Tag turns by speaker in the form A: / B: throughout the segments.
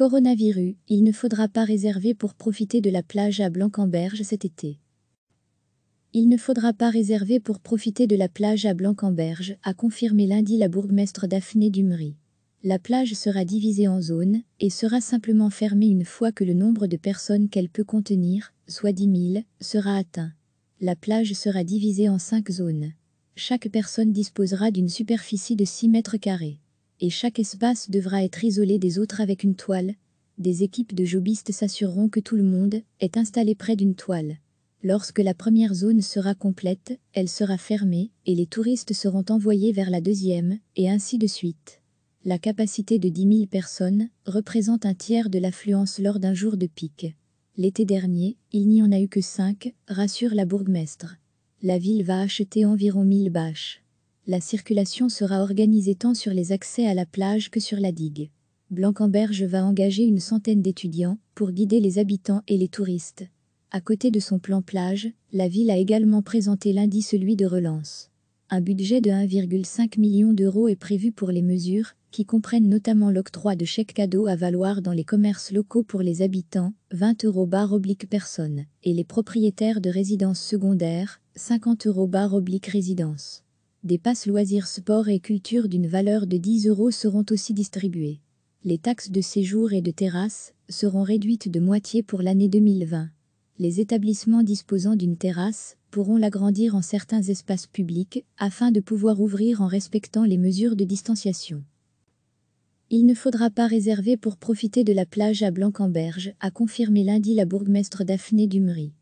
A: Coronavirus, il ne faudra pas réserver pour profiter de la plage à Blancamberge cet été. Il ne faudra pas réserver pour profiter de la plage à Blancamberge, a confirmé lundi la bourgmestre Daphné Dumery. La plage sera divisée en zones et sera simplement fermée une fois que le nombre de personnes qu'elle peut contenir, soit 10 000, sera atteint. La plage sera divisée en cinq zones. Chaque personne disposera d'une superficie de 6 mètres carrés et chaque espace devra être isolé des autres avec une toile. Des équipes de jobistes s'assureront que tout le monde est installé près d'une toile. Lorsque la première zone sera complète, elle sera fermée et les touristes seront envoyés vers la deuxième, et ainsi de suite. La capacité de 10 000 personnes représente un tiers de l'affluence lors d'un jour de pic. L'été dernier, il n'y en a eu que 5, rassure la bourgmestre. La ville va acheter environ 1000 bâches la circulation sera organisée tant sur les accès à la plage que sur la digue. Blancamberge va engager une centaine d'étudiants pour guider les habitants et les touristes. À côté de son plan plage, la ville a également présenté lundi celui de relance. Un budget de 1,5 million d'euros est prévu pour les mesures, qui comprennent notamment l'octroi de chèques cadeaux à valoir dans les commerces locaux pour les habitants, 20 euros barre oblique personne, et les propriétaires de résidences secondaires, 50 euros barre oblique résidence. Des passes loisirs sport et culture d'une valeur de 10 euros seront aussi distribuées. Les taxes de séjour et de terrasse seront réduites de moitié pour l'année 2020. Les établissements disposant d'une terrasse pourront l'agrandir en certains espaces publics afin de pouvoir ouvrir en respectant les mesures de distanciation. Il ne faudra pas réserver pour profiter de la plage à blanc en a confirmé lundi la bourgmestre Daphné Dumery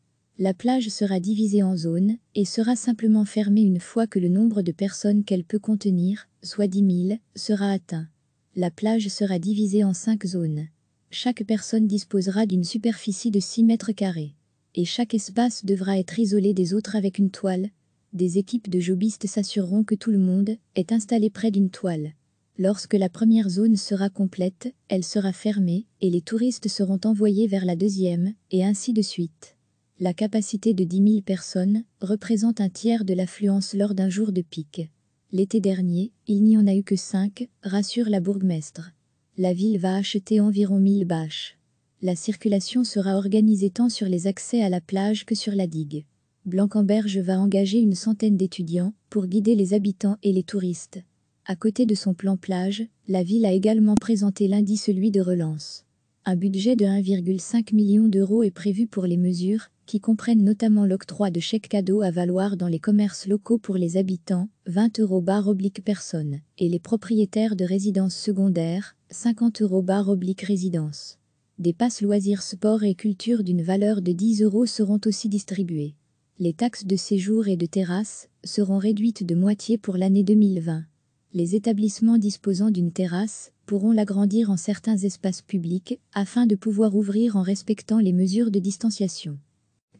A: la plage sera divisée en zones et sera simplement fermée une fois que le nombre de personnes qu'elle peut contenir, soit 10 000, sera atteint. La plage sera divisée en 5 zones. Chaque personne disposera d'une superficie de 6 mètres carrés. Et chaque espace devra être isolé des autres avec une toile. Des équipes de jobistes s'assureront que tout le monde est installé près d'une toile. Lorsque la première zone sera complète, elle sera fermée et les touristes seront envoyés vers la deuxième, et ainsi de suite. La capacité de 10 000 personnes représente un tiers de l'affluence lors d'un jour de pic. L'été dernier, il n'y en a eu que 5, rassure la bourgmestre. La ville va acheter environ 1000 bâches. La circulation sera organisée tant sur les accès à la plage que sur la digue. blanc va engager une centaine d'étudiants pour guider les habitants et les touristes. À côté de son plan plage, la ville a également présenté lundi celui de relance. Un budget de 1,5 million d'euros est prévu pour les mesures qui comprennent notamment l'octroi de chèques cadeaux à valoir dans les commerces locaux pour les habitants, 20 euros bar oblique personne, et les propriétaires de résidences secondaires, 50 euros bar oblique résidence. Des passes loisirs sport et culture d'une valeur de 10 euros seront aussi distribuées. Les taxes de séjour et de terrasse seront réduites de moitié pour l'année 2020. Les établissements disposant d'une terrasse pourront l'agrandir en certains espaces publics afin de pouvoir ouvrir en respectant les mesures de distanciation.